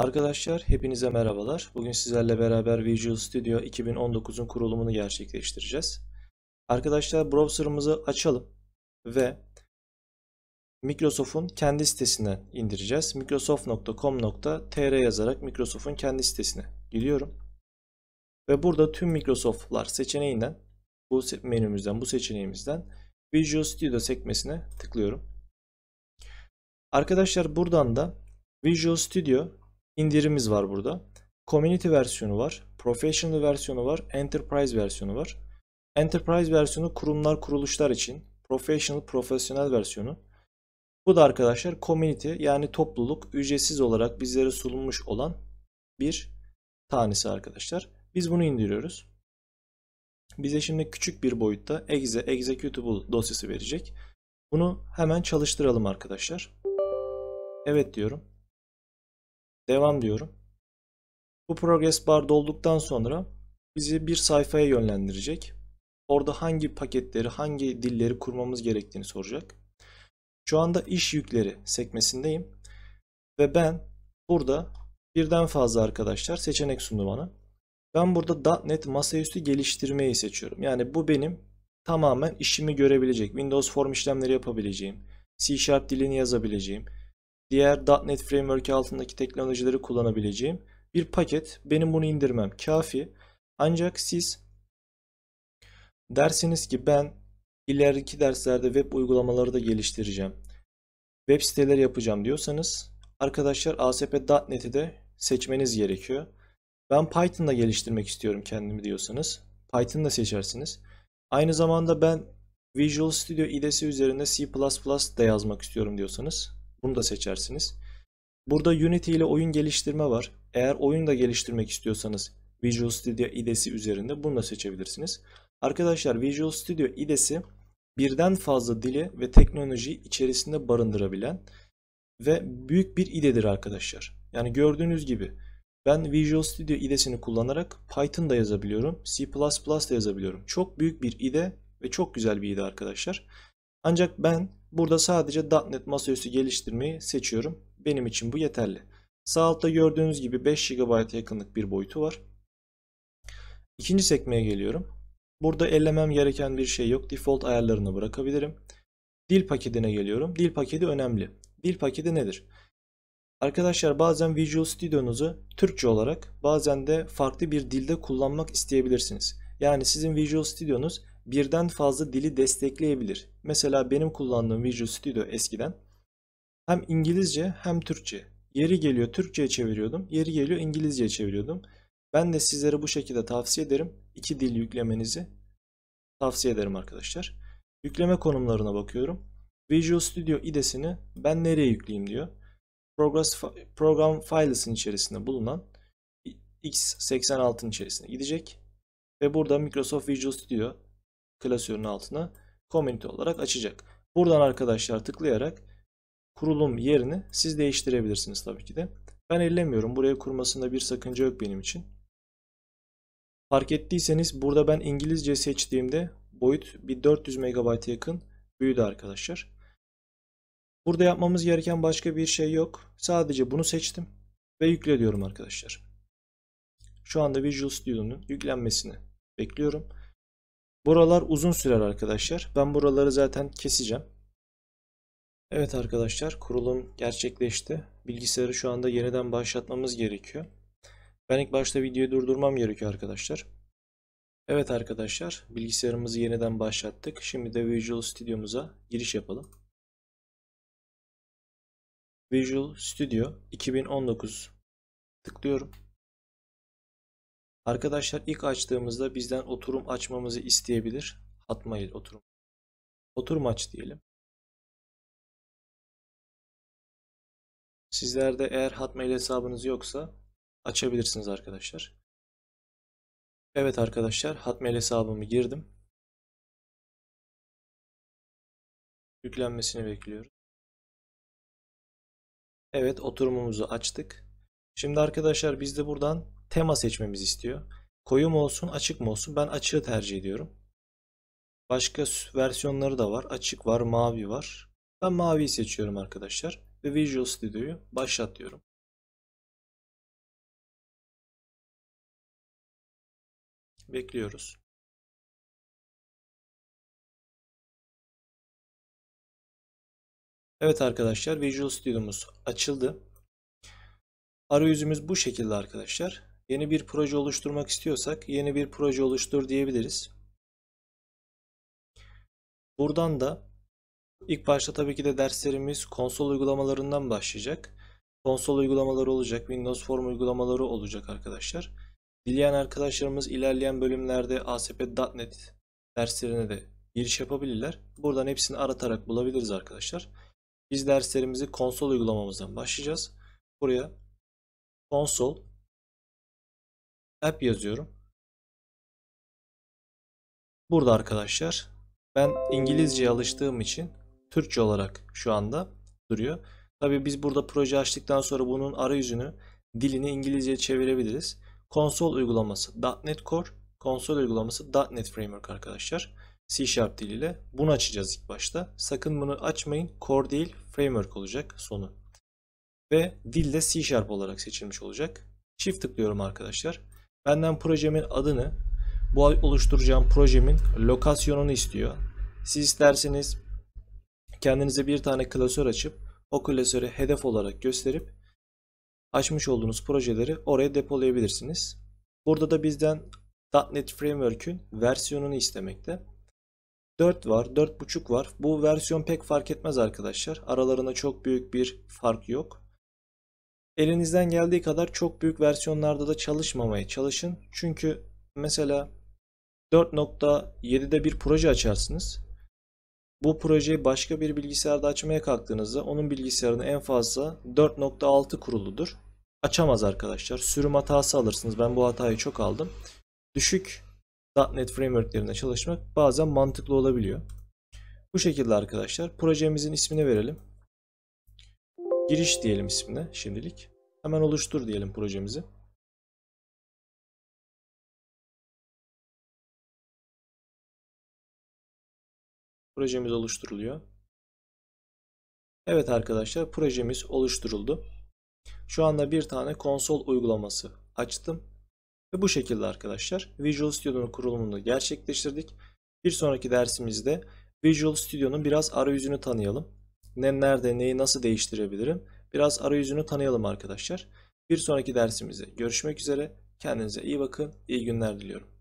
Arkadaşlar hepinize merhabalar. Bugün sizlerle beraber Visual Studio 2019'un kurulumunu gerçekleştireceğiz. Arkadaşlar browser'ımızı açalım ve Microsoft'un kendi sitesinden indireceğiz. Microsoft.com.tr yazarak Microsoft'un kendi sitesine gidiyorum. Ve burada tüm Microsoft'lar seçeneğinden bu menümüzden bu seçeneğimizden Visual Studio sekmesine tıklıyorum. Arkadaşlar buradan da Visual Studio indirimimiz var burada. Community versiyonu var, Professional versiyonu var, Enterprise versiyonu var. Enterprise versiyonu kurumlar kuruluşlar için, Professional profesyonel versiyonu. Bu da arkadaşlar community yani topluluk ücretsiz olarak bizlere sunulmuş olan bir tanesi arkadaşlar. Biz bunu indiriyoruz. Bize şimdi küçük bir boyutta exe executable dosyası verecek. Bunu hemen çalıştıralım arkadaşlar. Evet diyorum. Devam diyorum. Bu progress bar dolduktan sonra bizi bir sayfaya yönlendirecek. Orada hangi paketleri, hangi dilleri kurmamız gerektiğini soracak. Şu anda iş yükleri sekmesindeyim. Ve ben burada birden fazla arkadaşlar seçenek sundu bana. Ben burada .NET masaüstü geliştirmeyi seçiyorum. Yani bu benim tamamen işimi görebilecek. Windows form işlemleri yapabileceğim. C Sharp dilini yazabileceğim diğer .NET Framework altındaki teknolojileri kullanabileceğim bir paket. Benim bunu indirmem kafi. Ancak siz dersiniz ki ben ileriki derslerde web uygulamaları da geliştireceğim. Web siteleri yapacağım diyorsanız arkadaşlar ASP.NET'i de seçmeniz gerekiyor. Ben Python'da geliştirmek istiyorum kendimi diyorsanız Python'da seçersiniz. Aynı zamanda ben Visual Studio IDE'si üzerinde C++ da yazmak istiyorum diyorsanız bunu da seçersiniz. Burada Unity ile oyun geliştirme var. Eğer oyun da geliştirmek istiyorsanız Visual Studio IDE'si üzerinde bunu da seçebilirsiniz. Arkadaşlar Visual Studio IDE'si birden fazla dili ve teknolojiyi içerisinde barındırabilen ve büyük bir IDE'dir arkadaşlar. Yani gördüğünüz gibi ben Visual Studio IDE'sini kullanarak Python da yazabiliyorum, C++ da yazabiliyorum. Çok büyük bir IDE ve çok güzel bir IDE arkadaşlar. Ancak ben burada sadece .NET masaüstü geliştirmeyi seçiyorum. Benim için bu yeterli. Sağ altta gördüğünüz gibi 5 GB yakınlık bir boyutu var. İkinci sekmeye geliyorum. Burada ellemem gereken bir şey yok. Default ayarlarını bırakabilirim. Dil paketine geliyorum. Dil paketi önemli. Dil paketi nedir? Arkadaşlar bazen Visual Studio'nuzu Türkçe olarak bazen de farklı bir dilde kullanmak isteyebilirsiniz. Yani sizin Visual Studio'nuz birden fazla dili destekleyebilir. Mesela benim kullandığım Visual Studio eskiden hem İngilizce hem Türkçe. Yeri geliyor Türkçe'ye çeviriyordum, yeri geliyor İngilizce'ye çeviriyordum. Ben de sizlere bu şekilde tavsiye ederim. İki dil yüklemenizi tavsiye ederim arkadaşlar. Yükleme konumlarına bakıyorum. Visual Studio idesini ben nereye yükleyeyim diyor. Progress, program files'ın içerisinde bulunan x86'ın içerisine gidecek. Ve burada Microsoft Visual Studio klasörün altına community olarak açacak. Buradan arkadaşlar tıklayarak kurulum yerini siz değiştirebilirsiniz tabii ki de. Ben ellemiyorum. Buraya kurmasında bir sakınca yok benim için. Fark ettiyseniz burada ben İngilizce seçtiğimde boyut bir 400 MB yakın büyüdü arkadaşlar. Burada yapmamız gereken başka bir şey yok. Sadece bunu seçtim ve yükle diyorum arkadaşlar. Şu anda Visual Studio'nun yüklenmesini bekliyorum. Buralar uzun sürer arkadaşlar. Ben buraları zaten keseceğim. Evet arkadaşlar kurulum gerçekleşti. Bilgisayarı şu anda yeniden başlatmamız gerekiyor. Ben ilk başta videoyu durdurmam gerekiyor arkadaşlar. Evet arkadaşlar bilgisayarımızı yeniden başlattık. Şimdi de Visual Studio'muza giriş yapalım. Visual Studio 2019 tıklıyorum. Arkadaşlar ilk açtığımızda bizden oturum açmamızı isteyebilir. Hatma oturum. Oturum aç diyelim. Sizlerde eğer Hotmail hesabınız yoksa açabilirsiniz arkadaşlar. Evet arkadaşlar Hotmail hesabımı girdim. Yüklenmesini bekliyorum. Evet oturumumuzu açtık. Şimdi arkadaşlar biz de buradan tema seçmemizi istiyor. Koyu mu olsun açık mı olsun ben açığı tercih ediyorum. Başka versiyonları da var. Açık var, mavi var. Ben maviyi seçiyorum arkadaşlar. Ve Visual Studio'yu başlat diyorum. Bekliyoruz. Evet arkadaşlar Visual Studio'muz açıldı. Arayüzümüz bu şekilde arkadaşlar. Yeni bir proje oluşturmak istiyorsak yeni bir proje oluştur diyebiliriz. Buradan da ilk başta tabii ki de derslerimiz konsol uygulamalarından başlayacak. Konsol uygulamaları olacak, Windows Form uygulamaları olacak arkadaşlar. Dileyen arkadaşlarımız ilerleyen bölümlerde ASP.NET derslerine de giriş yapabilirler. Buradan hepsini aratarak bulabiliriz arkadaşlar. Biz derslerimizi konsol uygulamamızdan başlayacağız. Buraya konsol app yazıyorum. Burada arkadaşlar ben İngilizceye alıştığım için Türkçe olarak şu anda duruyor. Tabi biz burada proje açtıktan sonra bunun arayüzünü dilini İngilizceye çevirebiliriz. Konsol uygulaması .NET Core, konsol uygulaması .NET Framework arkadaşlar. C Sharp diliyle bunu açacağız ilk başta. Sakın bunu açmayın. Core değil Framework olacak sonu. Ve dil de C Sharp olarak seçilmiş olacak. Çift tıklıyorum arkadaşlar. Benden projemin adını, bu ay oluşturacağım projemin lokasyonunu istiyor. Siz isterseniz kendinize bir tane klasör açıp o klasörü hedef olarak gösterip açmış olduğunuz projeleri oraya depolayabilirsiniz. Burada da bizden .NET Framework'ün versiyonunu istemekte. 4 var, 4.5 var. Bu versiyon pek fark etmez arkadaşlar. Aralarında çok büyük bir fark yok. Elinizden geldiği kadar çok büyük versiyonlarda da çalışmamaya çalışın. Çünkü mesela 4.7'de bir proje açarsınız. Bu projeyi başka bir bilgisayarda açmaya kalktığınızda onun bilgisayarını en fazla 4.6 kuruludur. Açamaz arkadaşlar. Sürüm hatası alırsınız. Ben bu hatayı çok aldım. Düşük .NET frameworklerinde çalışmak bazen mantıklı olabiliyor. Bu şekilde arkadaşlar projemizin ismini verelim. Giriş diyelim ismine şimdilik. Hemen oluştur diyelim projemizi. Projemiz oluşturuluyor. Evet arkadaşlar projemiz oluşturuldu. Şu anda bir tane konsol uygulaması açtım. Ve bu şekilde arkadaşlar Visual Studio'nun kurulumunu gerçekleştirdik. Bir sonraki dersimizde Visual Studio'nun biraz arayüzünü tanıyalım. Ne, nerede, neyi nasıl değiştirebilirim biraz arayüzünü tanıyalım arkadaşlar. Bir sonraki dersimizde görüşmek üzere. Kendinize iyi bakın. İyi günler diliyorum.